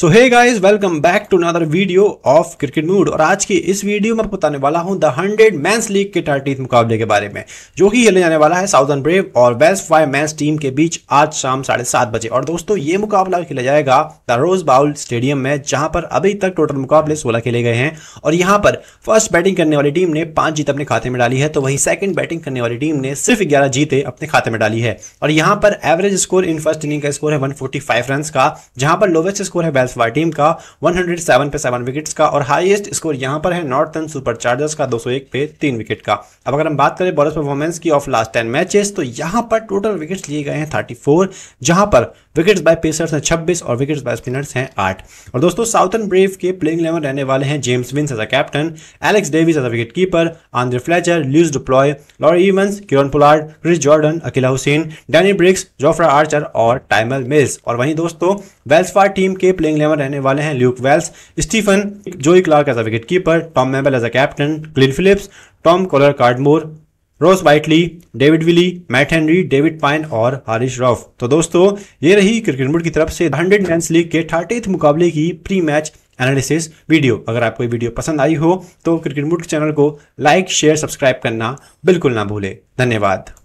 so hey guys welcome back to another video of cricket mood और आज की इस वीडियो में बताने वाला हूं द हंड्रेड मैंस लीग के थर्टीथ मुकाबले के बारे में जो कि खेले जाने वाला है साउदर्न ब्रेव और वेस्ट फाइव मैच टीम के बीच आज शाम साढ़े सात बजे और दोस्तों ये मुकाबला खेला जाएगा द रोज बाउल स्टेडियम में जहां पर अभी तक टोटल मुकाबले सोलह खेले गए हैं और यहां पर फर्स्ट बैटिंग करने वाली टीम ने पांच जीत अपने खाते में डाली है तो वहीं सेकेंड बैटिंग करने वाली टीम ने सिर्फ ग्यारह जीते अपने खाते में डाली है और यहां पर average score in first inning का स्कोर है वन रन का जहां पर लोवेस्ट स्कोर है एस वाई टीम का 107 पे 7 विकेट्स का और हाईएस्ट स्कोर यहां पर है नॉर्थन सुपर चार्जर्स का 201 पे 3 विकेट का अब अगर हम बात करें बॉलर्स परफॉर्मेंस की ऑफ लास्ट 10 मैचेस तो यहां पर टोटल विकेट्स लिए गए हैं 34 जहां पर विकेट्स बाय पेसर्स हैं 26 और विकेट्स बाय स्पिनर्स हैं 8 और दोस्तों साउथर्न ब्रेव के प्लेइंग इलेवन रहने वाले हैं James Vince as a captain Alex Davies as a wicket keeper Andre Fletcher Leus du Plooy Laurie Evans Kieron Pollard Chris Jordan Akeal Hosein Danny Briggs Jofra Archer और Tymal Mills और वहीं दोस्तों Welsh Fire team के playing bowling eleven रहने वाले हैं Luke Wells Stephen Joe Clarke as a wicket keeper Tom Abell as a captain Glenn Philips Tom Kohler-Cadmore Ross Whiteley David Willey Matt Henry David Payne और Haris rough तो दोस्तों ये रही cricket board की तरफ से हंड्रेड मैं league के थर्टीथ मुकाबले की प्री मैच एनालिसिस वीडियो अगर आपको ये वीडियो पसंद आई हो तो क्रिकेट बोर्ड के चैनल को लाइक शेयर सब्सक्राइब करना बिल्कुल ना भूले धन्यवाद